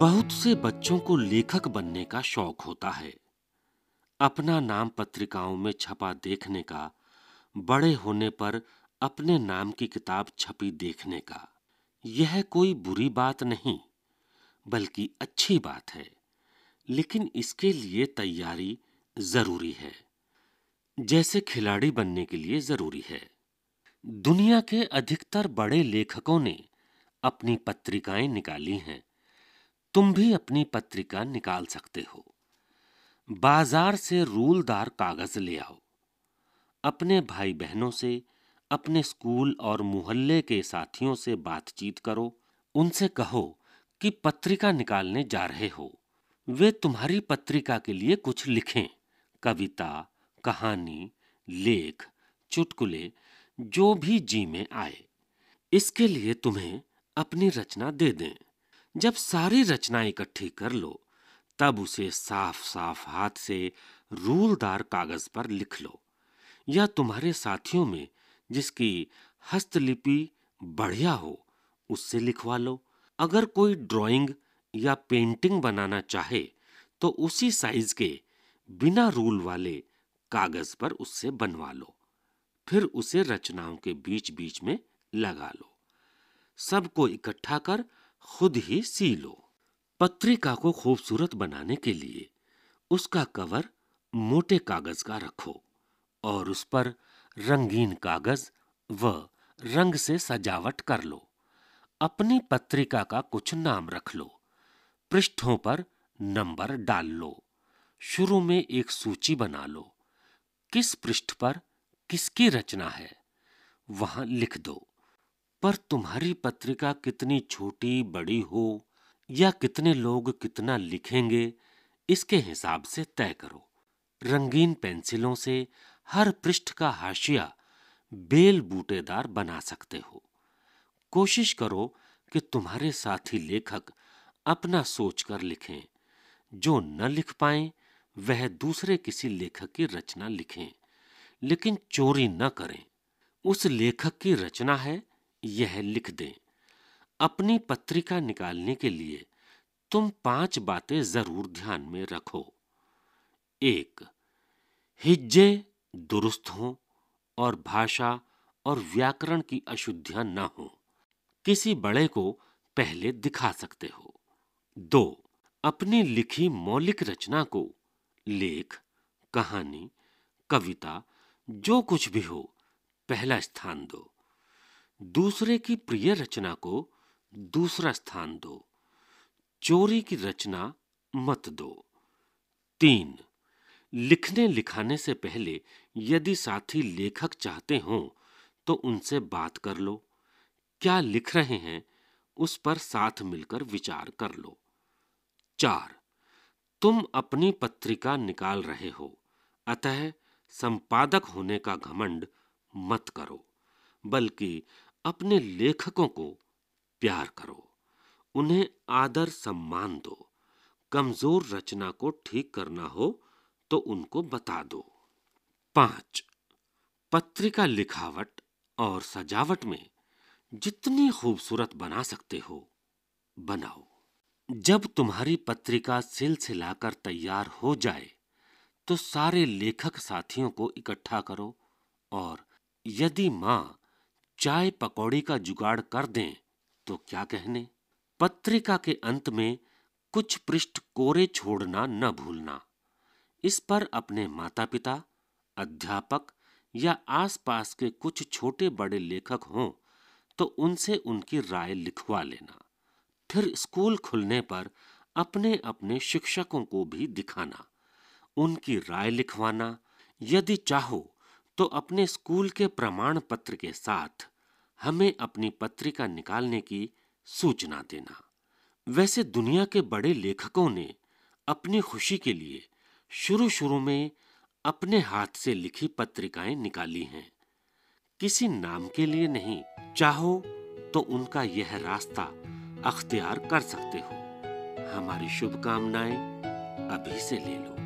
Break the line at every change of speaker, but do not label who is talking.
बहुत से बच्चों को लेखक बनने का शौक होता है अपना नाम पत्रिकाओं में छपा देखने का बड़े होने पर अपने नाम की किताब छपी देखने का यह कोई बुरी बात नहीं बल्कि अच्छी बात है लेकिन इसके लिए तैयारी जरूरी है जैसे खिलाड़ी बनने के लिए जरूरी है दुनिया के अधिकतर बड़े लेखकों ने अपनी पत्रिकाएं निकाली हैं तुम भी अपनी पत्रिका निकाल सकते हो बाजार से रूलदार कागज ले आओ अपने भाई बहनों से अपने स्कूल और मोहल्ले के साथियों से बातचीत करो उनसे कहो कि पत्रिका निकालने जा रहे हो वे तुम्हारी पत्रिका के लिए कुछ लिखें कविता कहानी लेख चुटकुले जो भी जी में आए इसके लिए तुम्हें अपनी रचना दे दें जब सारी रचना इकट्ठी कर लो तब उसे साफ साफ हाथ से रूलदार कागज पर लिख लो या तुम्हारे साथियों में जिसकी हस्तलिपि बढ़िया हो उससे लिखवा लो अगर कोई ड्राइंग या पेंटिंग बनाना चाहे तो उसी साइज के बिना रूल वाले कागज पर उससे बनवा लो फिर उसे रचनाओं के बीच बीच में लगा लो सबको इकट्ठा कर खुद ही सी लो पत्रिका को खूबसूरत बनाने के लिए उसका कवर मोटे कागज का रखो और उस पर रंगीन कागज व रंग से सजावट कर लो अपनी पत्रिका का कुछ नाम रख लो पृष्ठों पर नंबर डाल लो शुरू में एक सूची बना लो किस पृष्ठ पर किसकी रचना है वहां लिख दो पर तुम्हारी पत्रिका कितनी छोटी बड़ी हो या कितने लोग कितना लिखेंगे इसके हिसाब से तय करो रंगीन पेंसिलों से हर पृष्ठ का हाशिया बेल बूटेदार बना सकते हो कोशिश करो कि तुम्हारे साथी लेखक अपना सोच कर लिखें जो न लिख पाए वह दूसरे किसी लेखक की रचना लिखें लेकिन चोरी न करें उस लेखक की रचना है यह लिख दें अपनी पत्रिका निकालने के लिए तुम पांच बातें जरूर ध्यान में रखो एक हिज्जे दुरुस्त हों और भाषा और व्याकरण की अशुद्धियां न हो किसी बड़े को पहले दिखा सकते हो दो अपनी लिखी मौलिक रचना को लेख कहानी कविता जो कुछ भी हो पहला स्थान दो दूसरे की प्रिय रचना को दूसरा स्थान दो चोरी की रचना मत दो तीन लिखने लिखाने से पहले यदि साथी लेखक चाहते हों तो उनसे बात कर लो क्या लिख रहे हैं उस पर साथ मिलकर विचार कर लो चार तुम अपनी पत्रिका निकाल रहे हो अतः संपादक होने का घमंड मत करो बल्कि अपने लेखकों को प्यार करो उन्हें आदर सम्मान दो कमजोर रचना को ठीक करना हो तो उनको बता दो पांच पत्रिका लिखावट और सजावट में जितनी खूबसूरत बना सकते हो बनाओ जब तुम्हारी पत्रिका सिलसिलाकर तैयार हो जाए तो सारे लेखक साथियों को इकट्ठा करो और यदि माँ चाय पकौड़ी का जुगाड़ कर दें तो क्या कहने पत्रिका के अंत में कुछ पृष्ठ कोरे छोड़ना न भूलना इस पर अपने माता पिता अध्यापक या आसपास के कुछ छोटे बड़े लेखक हों तो उनसे उनकी राय लिखवा लेना फिर स्कूल खुलने पर अपने अपने शिक्षकों को भी दिखाना उनकी राय लिखवाना यदि चाहो तो अपने स्कूल के प्रमाण पत्र के साथ हमें अपनी पत्रिका निकालने की सूचना देना वैसे दुनिया के बड़े लेखकों ने अपनी खुशी के लिए शुरू शुरू में अपने हाथ से लिखी पत्रिकाएं निकाली हैं किसी नाम के लिए नहीं चाहो तो उनका यह रास्ता अख्तियार कर सकते हो हमारी शुभकामनाएं अभी से ले लो